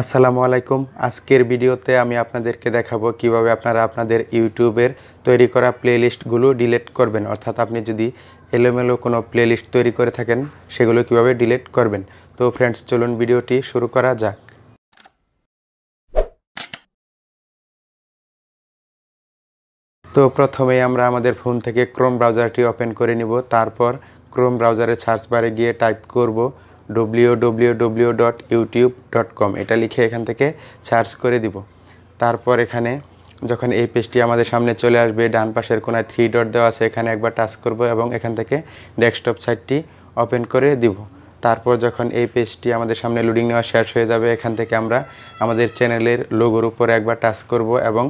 আসসালামু আলাইকুম আজকের ভিডিওতে আমি আপনাদেরকে দেখাবো কিভাবে আপনারা আপনাদের ইউটিউবের তৈরি করা প্লেলিস্টগুলো ডিলেট করবেন অর্থাৎ আপনি যদি এলোমেলো কোনো প্লেলিস্ট তৈরি করে থাকেন সেগুলো কিভাবে ডিলেট করবেন তো ফ্রেন্ডস চলুন ভিডিওটি শুরু করা যাক তো প্রথমে আমরা আমাদের ফোন থেকে ক্রোম ব্রাউজারটি ওপেন করে নিব তারপর ক্রোম ব্রাউজারে সার্চ বারে গিয়ে টাইপ করব W W W dot YouTube dot com এটা লিখে এখান থেকে সার্চ করে দিব তারপর এখানে যখন এই পেজটি আমাদের সামনে চলে আসবে ডান পাশের কোনায় থ্রি ডট দেওয়া আছে এখানে একবার টাচ করব এবং এখান থেকে ডেস্কটপ সাইটটি ওপেন করে দিব তারপর যখন এই পেজটি আমাদের সামনে লোডিং নেওয়া শেষ হয়ে যাবে এখান থেকে আমরা আমাদের চ্যানেলের লোগোর উপরে একবার টাচ করব এবং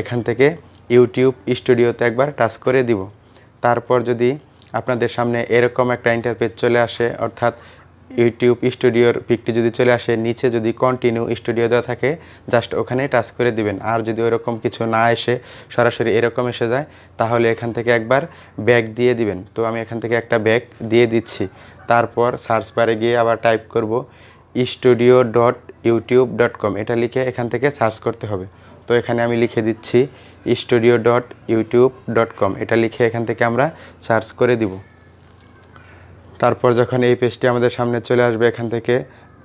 এখান থেকে ইউটিউব স্টুডিওতে একবার টাচ করে দিব তারপর যদি আপনাদের সামনে এরকম একটা ইন্টারপেজ চলে আসে অর্থাৎ ইউটিউব স্টুডিওর পিকটি যদি চলে আসে নিচে যদি কন্টিনিউ স্টুডিও দেওয়া থাকে জাস্ট ওখানে টাচ করে দিবেন আর যদি ওরকম কিছু না এসে সরাসরি এরকম এসে যায় তাহলে এখান থেকে একবার ব্যাগ দিয়ে দিবেন তো আমি এখান থেকে একটা ব্যাগ দিয়ে দিচ্ছি তারপর সার্চ বারে গিয়ে আবার টাইপ করব studio dot YouTube dot com এটা লিখে এখান থেকে সার্চ করতে হবে তো এখানে আমি লিখে দিচ্ছি studio dot YouTube dot com এটা লিখে এখান থেকে আমরা সার্চ করে দিব তারপর যখন এই পেজটি আমাদের সামনে চলে আসবে এখান থেকে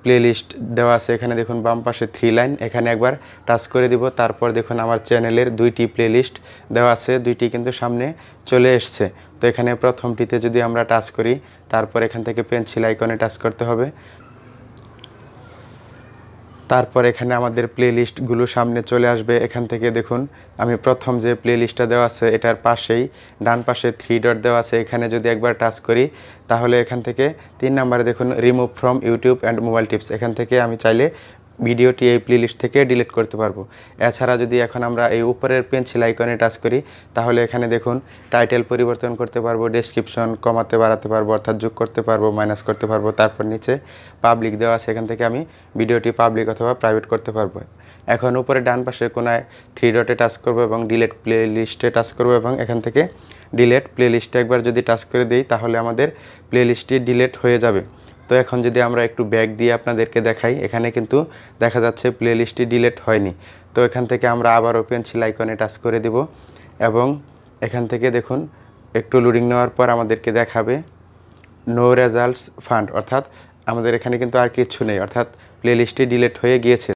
প্লেলিস্ট দেওয়া আছে এখানে দেখুন বাম পাশে থ্রি লাইন এখানে একবার টাচ করে দিব তারপর দেখুন আমার চ্যানেলের দুইটি প্লেলিস্ট দেওয়া আছে দুইটি কিন্তু সামনে চলে এসছে তো এখানে প্রথমটিতে যদি আমরা টাচ করি তারপর এখান থেকে পেন্সিল আইকনে টাচ করতে হবে তারপর এখানে আমাদের প্লে লিস্টগুলো সামনে চলে আসবে এখান থেকে দেখুন আমি প্রথম যে প্লে লিস্টটা দেওয়া আছে এটার পাশেই ডান পাশে থ্রি ডট দেওয়া আছে এখানে যদি একবার টাচ করি তাহলে এখান থেকে তিন নাম্বারে দেখুন remove from YouTube and mobile tips এখান থেকে আমি চাইলে ভিডিওটি এই প্লেলিস্ট থেকে ডিলিট করতে পারবো এছাড়া যদি এখন আমরা এই উপরের পেন্সিল আইকনে টাচ করি তাহলে এখানে দেখুন টাইটেল পরিবর্তন করতে পারবো ডেসক্রিপশন কমাতে বাড়াতে পারবো অর্থাৎ যোগ করতে পারবো মাইনাস করতে পারবো তারপর নিচে পাবলিক দেওয়া আছে এখান থেকে আমি ভিডিওটি পাবলিক অথবা প্রাইভেট করতে পারবো এখন উপরে ডান পাশে কোনায় থ্রি ডটে টাচ করবো এবং ডিলেট প্লে লিস্টে টাচ করবো এবং এখান থেকে ডিলেট প্লে লিস্টে একবার যদি টাচ করে দিই তাহলে আমাদের প্লে লিস্টটি ডিলেট হয়ে যাবে তো এখন যদি আমরা একটু ব্যাক দিয়ে আপনাদেরকে দেখাই এখানে কিন্তু দেখা যাচ্ছে প্লেলিস্টটি ডিলেট হয়নি তো এখান থেকে আমরা আবার ওপেন ছিল আইকনে টাচ করে দেব এবং এখান থেকে দেখুন একটু লুডিং নেওয়ার পর আমাদেরকে দেখাবে নো রেজাল্টস ফান্ড অর্থাৎ আমাদের এখানে কিন্তু আর কিছু নেই অর্থাৎ প্লেলিস্টটি ডিলেট হয়ে গিয়েছে